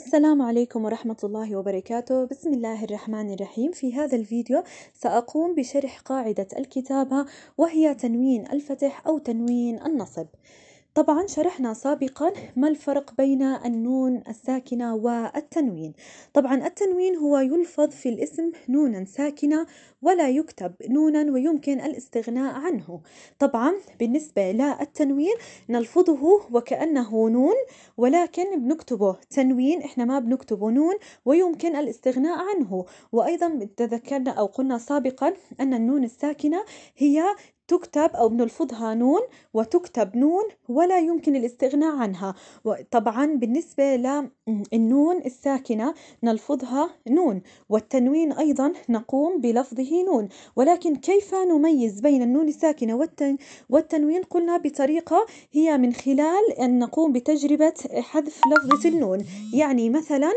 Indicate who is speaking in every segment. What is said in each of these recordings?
Speaker 1: السلام عليكم ورحمة الله وبركاته بسم الله الرحمن الرحيم في هذا الفيديو سأقوم بشرح قاعدة الكتابة وهي تنوين الفتح أو تنوين النصب طبعا شرحنا سابقا ما الفرق بين النون الساكنة والتنوين طبعا التنوين هو يلفظ في الاسم نونا ساكنة ولا يكتب نونا ويمكن الاستغناء عنه طبعا بالنسبة للتنوين نلفظه وكأنه نون ولكن بنكتبه تنوين احنا ما بنكتبه نون ويمكن الاستغناء عنه وأيضا تذكرنا أو قلنا سابقا أن النون الساكنة هي تكتب أو بنلفظها نون وتكتب نون ولا يمكن الاستغناء عنها طبعا بالنسبة للنون الساكنة نلفظها نون والتنوين أيضا نقوم بلفظه نون ولكن كيف نميز بين النون الساكنة والتن والتنوين قلنا بطريقة هي من خلال أن نقوم بتجربة حذف لفظة النون يعني مثلا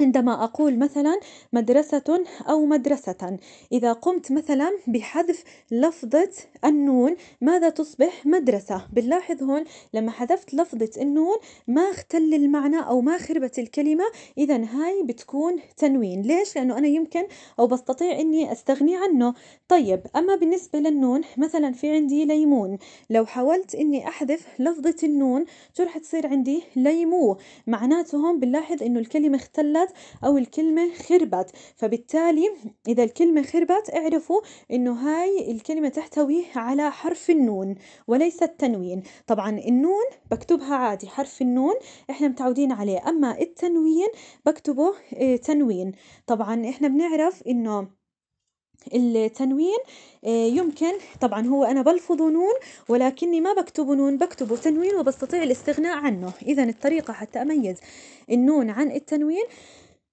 Speaker 1: عندما أقول مثلا مدرسة أو مدرسة إذا قمت مثلا بحذف لفظة النون ماذا تصبح مدرسة بنلاحظ هون لما حذفت لفظة النون ما اختل المعنى أو ما خربت الكلمة إذا هاي بتكون تنوين ليش؟ لأنه أنا يمكن أو بستطيع أني أستغني عنه طيب أما بالنسبة للنون مثلا في عندي ليمون لو حاولت أني أحذف لفظة النون شو رح تصير عندي ليمو معناته هون بنلاحظ أنه الكلمة اختلت خربت أو الكلمة خربت فبالتالي إذا الكلمة خربت اعرفوا إنه هاي الكلمة تحتوي على حرف النون وليس التنوين طبعا النون بكتبها عادي حرف النون إحنا متعودين عليه أما التنوين بكتبه آه، تنوين طبعا إحنا بنعرف إنه التنوين آه، يمكن طبعا هو أنا بلفظه نون ولكني ما بكتبه نون بكتبه تنوين وبستطيع الاستغناء عنه إذا الطريقة حتى أميز النون عن التنوين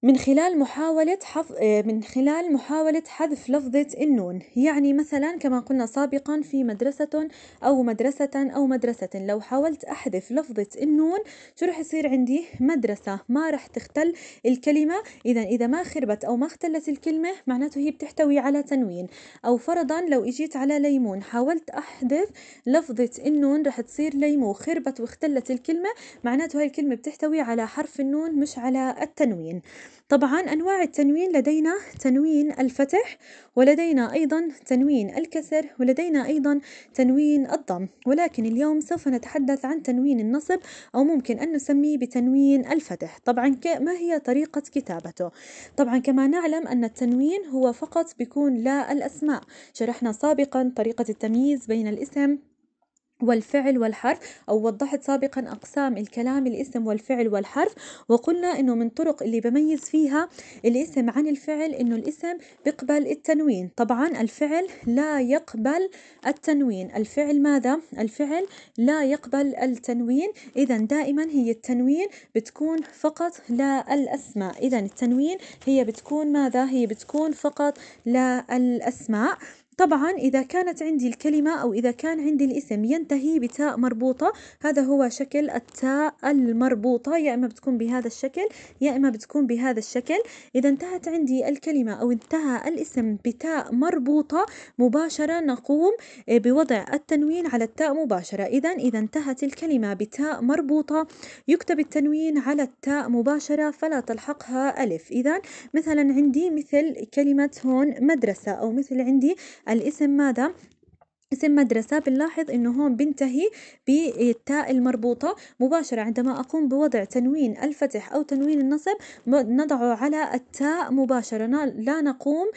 Speaker 1: من خلال محاولة حف... آه، من خلال محاولة حذف لفظة النون يعني مثلا كما قلنا سابقا في مدرسة أو مدرسة أو مدرسة لو حاولت أحذف لفظة النون شو رح يصير عندي مدرسة ما رح تختل الكلمة إذا إذا ما خربت أو ما اختلت الكلمة معناته هي بتحتوي على تنوين أو فرضا لو إجيت على ليمون حاولت أحذف لفظة النون رح تصير ليمو خربت واختلت الكلمة معناته هاي الكلمة بتحتوي على حرف النون مش على التنوين طبعاً أنواع التنوين لدينا تنوين الفتح ولدينا أيضاً تنوين الكسر ولدينا أيضاً تنوين الضم ولكن اليوم سوف نتحدث عن تنوين النصب أو ممكن أن نسميه بتنوين الفتح طبعاً ما هي طريقة كتابته؟ طبعاً كما نعلم أن التنوين هو فقط بيكون لا الأسماء شرحنا سابقاً طريقة التمييز بين الاسم والفعل والحرف أو وضحت سابقا أقسام الكلام الاسم والفعل والحرف وقلنا إنه من طرق اللي بميز فيها الاسم عن الفعل إنه الاسم بيقبل التنوين طبعا الفعل لا يقبل التنوين الفعل ماذا؟ الفعل لا يقبل التنوين إذا دائما هي التنوين بتكون فقط لا الأسماء إذا التنوين هي بتكون ماذا؟ هي بتكون فقط لا الأسماء طبعًا إذا كانت عندي الكلمة أو إذا كان عندي الاسم ينتهي بتاء مربوطة هذا هو شكل التاء المربوطة يا إما بتكون بهذا الشكل يا إما بتكون بهذا الشكل، إذا انتهت عندي الكلمة أو انتهى الاسم بتاء مربوطة مباشرة نقوم آه، بوضع التنوين على التاء مباشرة، إذا إذا انتهت الكلمة بتاء مربوطة يكتب التنوين على التاء مباشرة فلا تلحقها ألف، إذا مثلًا عندي مثل كلمة هون مدرسة أو مثل عندي. الاسم ماذا اسم مدرسة بنلاحظ إنه هون بنتهي بالتاء المربوطة مباشرة عندما أقوم بوضع تنوين الفتح أو تنوين النصب نضعه على التاء مباشرة لا نقوم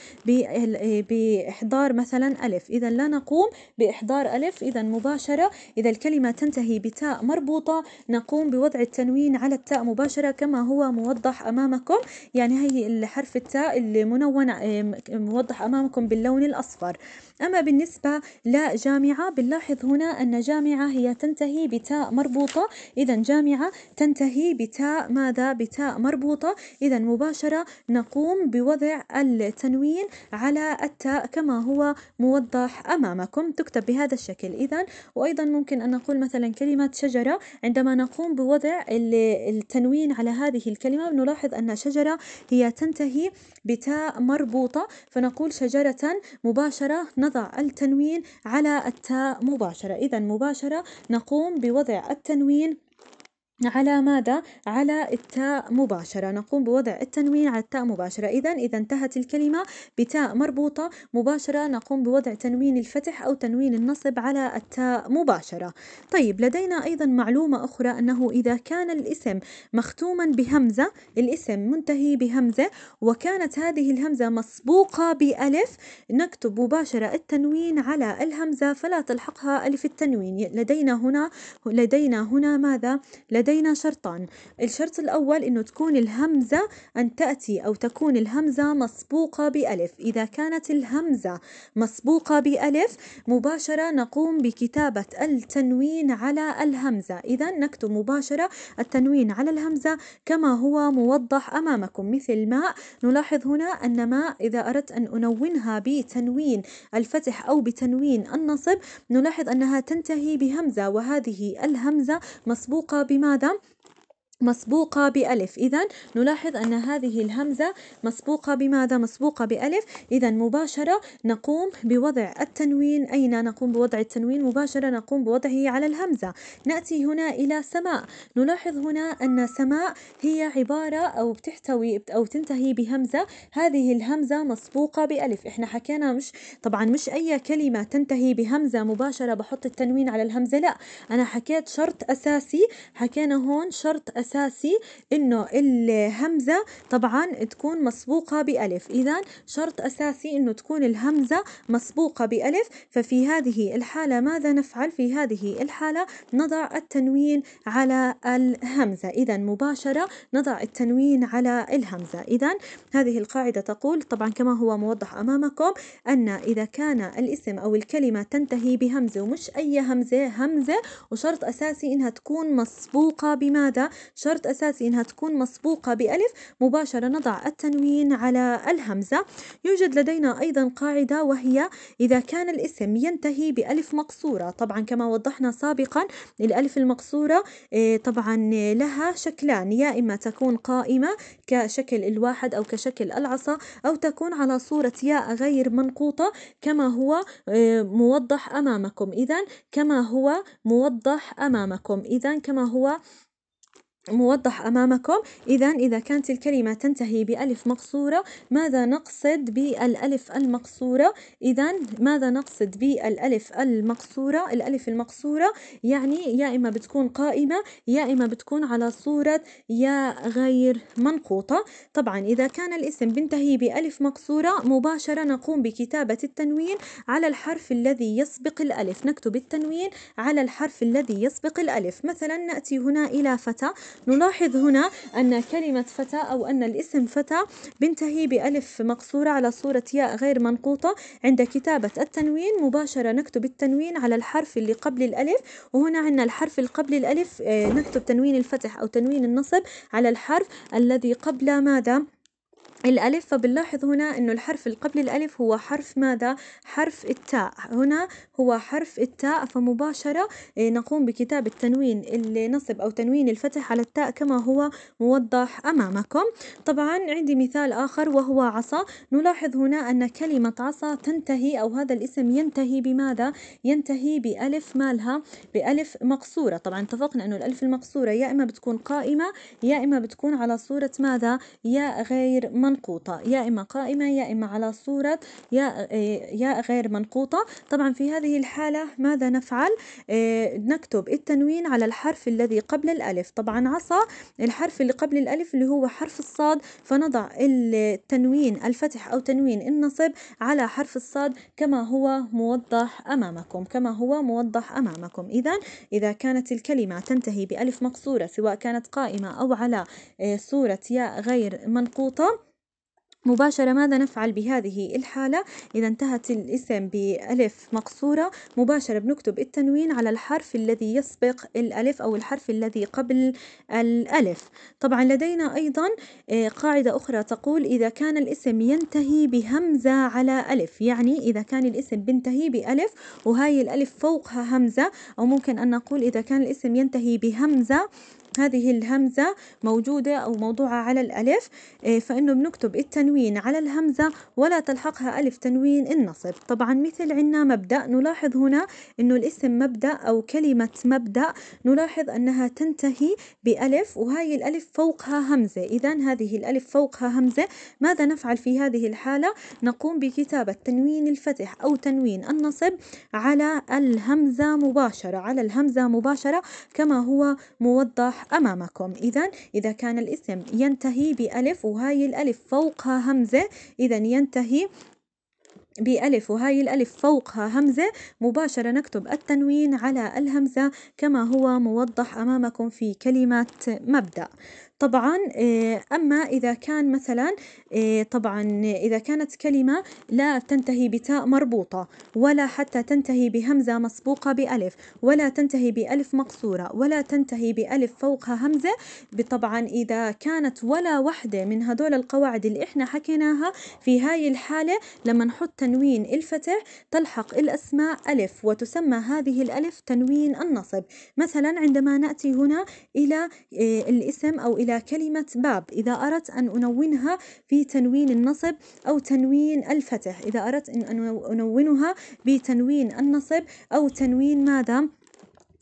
Speaker 1: بإحضار مثلا ألف إذا لا نقوم بإحضار ألف إذا مباشرة إذا الكلمة تنتهي بتاء مربوطة نقوم بوضع التنوين على التاء مباشرة كما هو موضح أمامكم يعني هي الحرف التاء المنون موضح أمامكم باللون الأصفر أما بالنسبة لجامعة بنلاحظ هنا أن جامعة هي تنتهي بتاء مربوطة إذا جامعة تنتهي بتاء ماذا بتاء مربوطة إذا مباشرة نقوم بوضع التنوين على التاء كما هو موضح أمامكم تكتب بهذا الشكل إذا وأيضا ممكن أن نقول مثلا كلمة شجرة عندما نقوم بوضع التنوين على هذه الكلمة نلاحظ أن شجرة هي تنتهي بتاء مربوطة فنقول شجرة مباشرة نضع التنوين على التاء مباشرة إذا مباشرة نقوم بوضع التنوين على ماذا؟ على التاء مباشرة نقوم بوضع التنوين على التاء مباشرة إذا إذا انتهت الكلمة بتاء مربوطة مباشرة نقوم بوضع تنوين الفتح أو تنوين النصب على التاء مباشرة طيب لدينا أيضا معلومة أخرى أنه إذا كان الاسم مختوما بهمزة الاسم منتهي بهمزة وكانت هذه الهمزة مسبوقة بألف نكتب مباشرة التنوين على الهمزة فلا تلحقها ألف التنوين لدينا هنا لدينا هنا ماذا؟ لدينا شرطان الشرط الأول أنه تكون الهمزة أن تأتي أو تكون الهمزة مسبوقة بألف إذا كانت الهمزة مسبوقة بألف مباشرة نقوم بكتابة التنوين على الهمزة إذا نكتب مباشرة التنوين على الهمزة كما هو موضح أمامكم مثل ماء نلاحظ هنا أن ماء إذا أردت أن أنونها بتنوين الفتح أو بتنوين النصب نلاحظ أنها تنتهي بهمزة وهذه الهمزة مسبوقة بماذا؟ adam مسبوقة بألف إذا نلاحظ أن هذه الهمزة مسبوقة بماذا؟ مسبوقة بألف إذا مباشرة نقوم بوضع التنوين أين نقوم بوضع التنوين؟ مباشرة نقوم بوضعه على الهمزة نأتي هنا إلى سماء نلاحظ هنا أن سماء هي عبارة أو بتحتوي أو تنتهي بهمزة هذه الهمزة مسبوقة بألف إحنا حكينا مش طبعا مش أي كلمة تنتهي بهمزة مباشرة بحط التنوين على الهمزة لا أنا حكيت شرط أساسي حكينا هون شرط أساسي الأساسي إنه الهمزة طبعا تكون مسبوقة بألف إذا شرط أساسي إنه تكون الهمزة مسبوقة بألف ففي هذه الحالة ماذا نفعل في هذه الحالة نضع التنوين على الهمزة إذا مباشرة نضع التنوين على الهمزة إذا هذه القاعدة تقول طبعا كما هو موضح أمامكم أن إذا كان الاسم أو الكلمة تنتهي بهمزة ومش أي همزة همزة وشرط أساسي إنها تكون مسبوقة بماذا شرط أساسي أنها تكون مسبوقة بألف مباشرة نضع التنوين على الهمزة يوجد لدينا أيضا قاعدة وهي إذا كان الاسم ينتهي بألف مقصورة طبعا كما وضحنا سابقا الألف المقصورة آه، طبعا لها شكلان يا إما تكون قائمة كشكل الواحد أو كشكل العصا أو تكون على صورة ياء غير منقوطة كما هو آه، موضح أمامكم إذا كما هو موضح أمامكم إذا كما هو موضح أمامكم إذا إذا كانت الكلمة تنتهي بألف مقصورة ماذا نقصد بالألف المقصورة إذا ماذا نقصد بالألف المقصورة الألف المقصورة يعني يا إما بتكون قائمة يا إما بتكون على صورة يا غير منقوطة طبعا إذا كان الاسم بنتهي بألف مقصورة مباشرة نقوم بكتابة التنوين على الحرف الذي يسبق الألف نكتب التنوين على الحرف الذي يسبق الألف مثلا نأتي هنا إلى فتى نلاحظ هنا أن كلمة فتى أو أن الاسم فتى بنتهي بألف مقصورة على صورة ياء غير منقوطة عند كتابة التنوين مباشرة نكتب التنوين على الحرف اللي قبل الألف وهنا عندنا الحرف اللي قبل الألف آه، نكتب تنوين الفتح أو تنوين النصب على الحرف الذي قبل ماذا؟ الألف فبنلاحظ هنا أنه الحرف اللي قبل الألف هو حرف ماذا؟ حرف التاء هنا هو حرف التاء فمباشرة آه، نقوم بكتاب التنوين اللي نصب أو تنوين الفتح على التاء كما هو موضح أمامكم طبعا عندي مثال آخر وهو عصا نلاحظ هنا أن كلمة عصا تنتهي أو هذا الاسم ينتهي بماذا؟ ينتهي بألف مالها بألف مقصورة طبعا اتفقنا أنه الألف المقصورة يا إما بتكون قائمة يا إما بتكون على صورة ماذا؟ يا غير منقوطة يا إما قائمة يا إما على صورة يا آه، ياء غير منقوطة طبعا في هذه الحالة ماذا نفعل آه، نكتب التنوين على الحرف الذي قبل الألف طبعا عصا الحرف اللي قبل الألف اللي هو حرف الصاد فنضع التنوين الفتح أو تنوين النصب على حرف الصاد كما هو موضح أمامكم كما هو موضح أمامكم إذا إذا كانت الكلمة تنتهي بألف مقصورة سواء كانت قائمة أو على آه، صورة ياء غير منقوطة مباشرة ماذا نفعل بهذه الحالة؟ إذا انتهت الاسم بألف مقصورة مباشرة بنكتب التنوين على الحرف الذي يسبق الألف أو الحرف الذي قبل الألف طبعا لدينا أيضا آه، قاعدة أخرى تقول إذا كان الاسم ينتهي بهمزة على ألف يعني إذا كان الاسم بنتهي بألف وهاي الألف فوقها همزة أو ممكن أن نقول إذا كان الاسم ينتهي بهمزة هذه الهمزة موجودة أو موضوعة على الألف آه، فإنه بنكتب التنوين على الهمزة ولا تلحقها ألف تنوين النصب طبعا مثل عنا مبدأ نلاحظ هنا إنه الاسم مبدأ أو كلمة مبدأ نلاحظ أنها تنتهي بألف وهاي الألف فوقها همزة إذا هذه الألف فوقها همزة ماذا نفعل في هذه الحالة نقوم بكتابة تنوين الفتح أو تنوين النصب على الهمزة مباشرة على الهمزة مباشرة كما هو موضح أمامكم إذا إذا كان الاسم ينتهي بألف وهاي الألف فوقها همزة إذا ينتهي بألف وهاي الألف فوقها همزة مباشرة نكتب التنوين على الهمزة كما هو موضح أمامكم في كلمة مبدأ طبعا آه، أما إذا كان مثلا آه، طبعا إذا كانت كلمة لا تنتهي بتاء مربوطة ولا حتى تنتهي بهمزة مسبوقة بألف ولا تنتهي بألف مقصورة ولا تنتهي بألف فوقها همزة طبعا إذا كانت ولا وحدة من هذول القواعد اللي إحنا حكيناها في هاي الحالة لما نحط تنوين الفتح تلحق الأسماء ألف وتسمى هذه الألف تنوين النصب مثلا عندما نأتي هنا إلى آه، الاسم أو إلى كلمة باب إذا أردت أن أنونها في تنوين النصب أو تنوين الفتح إذا أردت أن أنونها بتنوين النصب أو تنوين ماذا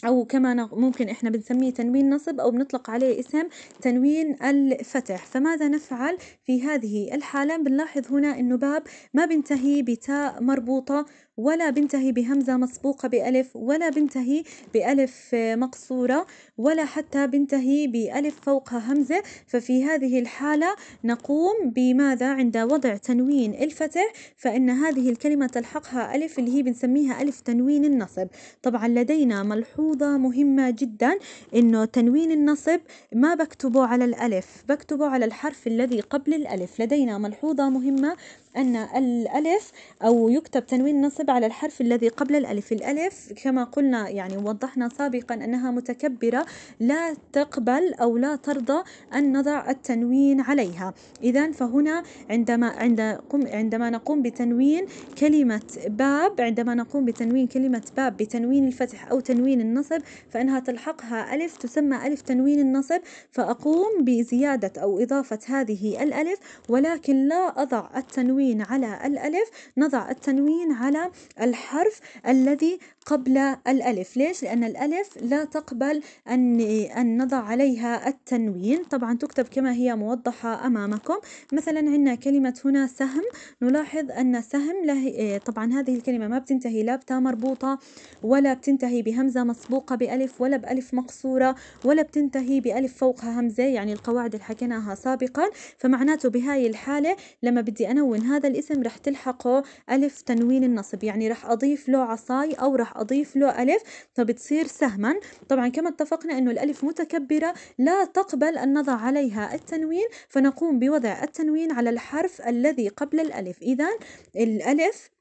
Speaker 1: أو كما ممكن إحنا بنسميه تنوين نصب أو بنطلق عليه اسم تنوين الفتح فماذا نفعل في هذه الحالة بنلاحظ هنا إنه باب ما بنتهي بتاء مربوطة ولا بنتهي بهمزة مسبوقة بألف ولا بنتهي بألف آه، مقصورة ولا حتى بنتهي بألف فوقها همزة ففي هذه الحالة نقوم بماذا عند وضع تنوين الفتح فإن هذه الكلمة تلحقها ألف اللي هي بنسميها ألف تنوين النصب طبعا لدينا ملحوظة مهمة جدا إنه تنوين النصب ما بكتبه على الألف بكتبه على الحرف الذي قبل الألف لدينا ملحوظة مهمة أن الألف أو يكتب تنوين نصب على الحرف الذي قبل الألف الألف كما قلنا يعني وضحنا سابقا أنها متكبرة لا تقبل أو لا ترضى أن نضع التنوين عليها إذا فهنا عندما عند عندما نقوم بتنوين كلمة باب عندما نقوم بتنوين كلمة باب بتنوين الفتح أو تنوين النصب فإنها تلحقها ألف تسمى ألف تنوين النصب فأقوم بزيادة أو إضافة هذه الألف ولكن لا أضع التنوين التنوين على الألف نضع التنوين على الحرف الذي قبل الألف ليش؟ لأن الألف لا تقبل أن, أن نضع عليها التنوين طبعا تكتب كما هي موضحة أمامكم مثلا عندنا كلمة هنا سهم نلاحظ أن سهم له إيه، طبعا هذه الكلمة ما بتنتهي لا بتا مربوطة ولا بتنتهي بهمزة مسبوقة بألف ولا بألف مقصورة ولا بتنتهي بألف فوقها همزة يعني القواعد اللي حكيناها سابقا فمعناته بهاي الحالة لما بدي أنون هذا الاسم رح تلحقه ألف تنوين النصب يعني رح أضيف له عصاي أو رح أضيف له ألف فبتصير سهما طبعا كما اتفقنا أنه الألف متكبرة لا تقبل أن نضع عليها التنوين فنقوم بوضع التنوين على الحرف الذي قبل الألف إذا الألف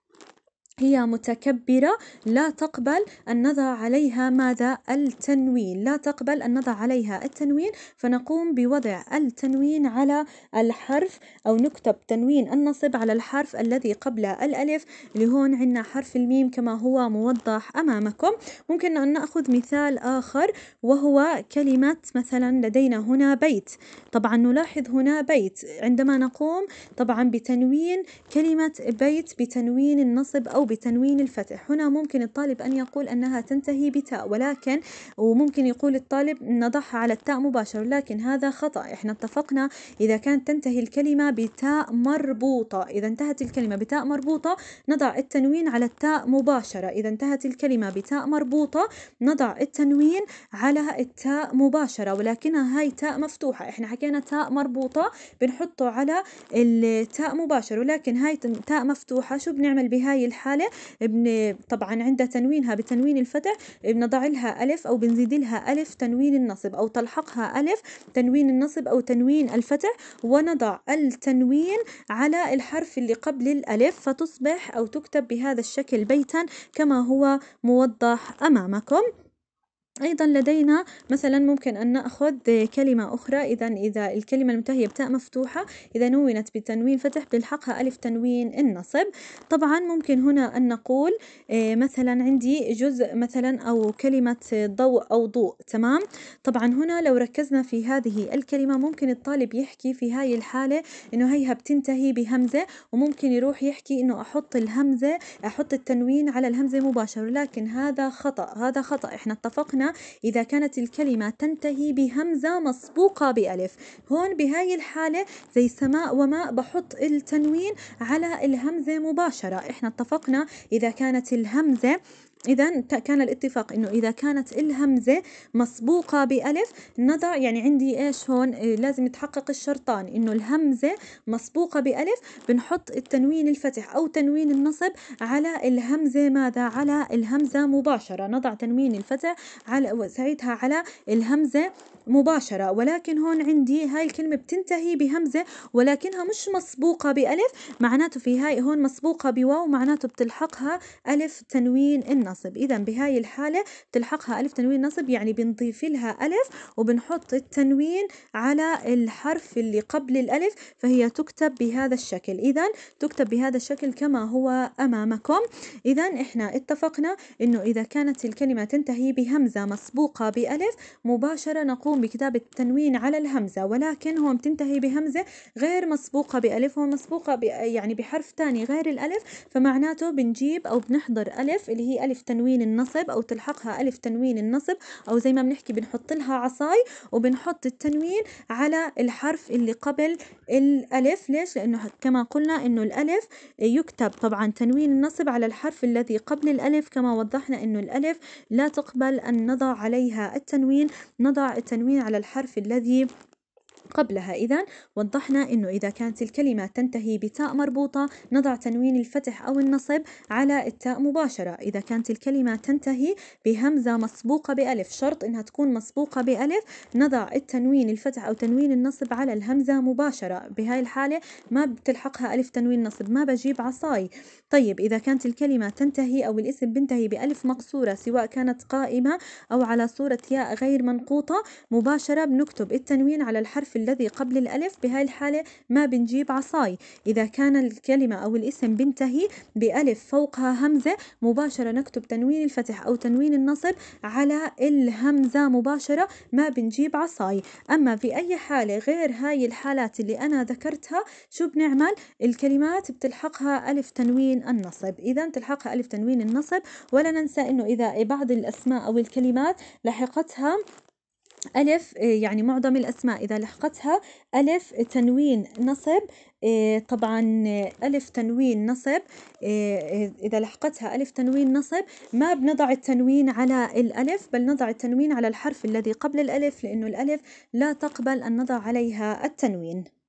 Speaker 1: هي متكبرة لا تقبل أن نضع عليها ماذا؟ التنوين، لا تقبل أن نضع عليها التنوين، فنقوم بوضع التنوين على الحرف أو نكتب تنوين النصب على الحرف الذي قبل الألف، اللي هون عنا حرف الميم كما هو موضح أمامكم، ممكن أن نأخذ مثال آخر وهو كلمة مثلا لدينا هنا بيت، طبعا نلاحظ هنا بيت، عندما نقوم طبعا بتنوين كلمة بيت بتنوين النصب أو أو بتنوين الفتح هنا ممكن الطالب أن يقول أنها تنتهي بتاء ولكن وممكن يقول الطالب نضعها على التاء مباشرة لكن هذا خطأ إحنا اتفقنا إذا كانت تنتهي الكلمة بتاء مربوطة إذا انتهت الكلمة بتاء مربوطة نضع التنوين على التاء مباشرة إذا انتهت الكلمة بتاء مربوطة نضع التنوين على التاء مباشرة ولكنها هاي تاء مفتوحة إحنا حكينا تاء مربوطة بنحطه على التاء مباشرة ولكن هاي تاء مفتوحة شو بنعمل بهاي الحالة الحالة بن طبعا عندها تنوينها بتنوين الفتح بنضع لها ألف أو بنزيد لها ألف تنوين النصب أو تلحقها ألف تنوين النصب أو تنوين الفتح ونضع التنوين على الحرف اللي قبل الألف فتصبح أو تكتب بهذا الشكل بيتا كما هو موضح أمامكم أيضًا لدينا مثلًا ممكن أن نأخذ كلمة أخرى إذًا إذا الكلمة المنتهية بتاء مفتوحة إذا نونت بتنوين فتح بنلحقها ألف تنوين النصب، طبعًا ممكن هنا أن نقول آه، مثلًا عندي جزء مثلًا أو كلمة ضوء أو ضوء تمام؟ طبعًا هنا لو ركزنا في هذه الكلمة ممكن الطالب يحكي في هاي الحالة إنه هيها بتنتهي بهمزة وممكن يروح يحكي إنه أحط الهمزة أحط التنوين على الهمزة مباشرة، لكن هذا خطأ هذا خطأ إحنا اتفقنا. إذا كانت الكلمة تنتهي بهمزة مسبوقة بألف هون بهاي الحالة زي سماء وماء بحط التنوين على الهمزة مباشرة إحنا اتفقنا إذا كانت الهمزة إذا كان الاتفاق إنه إذا كانت الهمزة مسبوقة بألف نضع يعني عندي إيش هون إيه، لازم يتحقق الشرطان إنه الهمزة مسبوقة بألف بنحط التنوين الفتح أو تنوين النصب على الهمزة ماذا على الهمزة مباشرة نضع تنوين الفتح على ساعتها على الهمزة مباشرة ولكن هون عندي هاي الكلمة بتنتهي بهمزة ولكنها مش مسبوقة بألف معناته في هاي هون مسبوقة بواو معناته بتلحقها ألف تنوين النصب نصب إذا بهاي الحالة تلحقها ألف تنوين نصب يعني بنضيف لها ألف وبنحط التنوين على الحرف اللي قبل الألف فهي تكتب بهذا الشكل إذا تكتب بهذا الشكل كما هو أمامكم إذا إحنا اتفقنا إنه إذا كانت الكلمة تنتهي بهمزة مسبوقة بألف مباشرة نقوم بكتابة التنوين على الهمزة ولكن هم تنتهي بهمزة غير مسبوقة بألف هو مسبوقة يعني بحرف ثاني غير الألف فمعناته بنجيب أو بنحضر ألف اللي هي ألف تنوين النصب أو تلحقها ألف تنوين النصب أو زي ما بنحكي بنحط لها عصاي وبنحط التنوين على الحرف اللي قبل الألف ليش؟ لأنه كما قلنا أنه الألف يكتب طبعا تنوين النصب على الحرف الذي قبل الألف كما وضحنا أنه الألف لا تقبل أن نضع عليها التنوين نضع التنوين على الحرف الذي قبلها إذا وضحنا أنه إذا كانت الكلمة تنتهي بتاء مربوطة نضع تنوين الفتح أو النصب على التاء مباشرة إذا كانت الكلمة تنتهي بهمزة مسبوقة بألف شرط أنها تكون مسبوقة بألف نضع التنوين الفتح أو تنوين النصب على الهمزة مباشرة بهاي الحالة ما بتلحقها ألف تنوين نصب ما بجيب عصاي طيب إذا كانت الكلمة تنتهي أو الاسم بنتهي بألف مقصورة سواء كانت قائمة أو على صورة ياء غير منقوطة مباشرة بنكتب التنوين على الحرف الذي قبل الألف بهاي الحالة ما بنجيب عصاي إذا كان الكلمة أو الاسم بنتهي بألف فوقها همزة مباشرة نكتب تنوين الفتح أو تنوين النصب على الهمزة مباشرة ما بنجيب عصاي أما في أي حالة غير هاي الحالات اللي أنا ذكرتها شو بنعمل الكلمات بتلحقها ألف تنوين النصب إذا تلحقها ألف تنوين النصب ولا ننسى أنه إذا بعض الأسماء أو الكلمات لحقتها ألف آه، يعني معظم الأسماء إذا لحقتها ألف تنوين نصب آه، طبعا آه، ألف تنوين نصب إذا لحقتها ألف تنوين نصب ما بنضع التنوين على الألف بل نضع التنوين على الحرف الذي قبل الألف لأنه الألف لا تقبل أن نضع عليها التنوين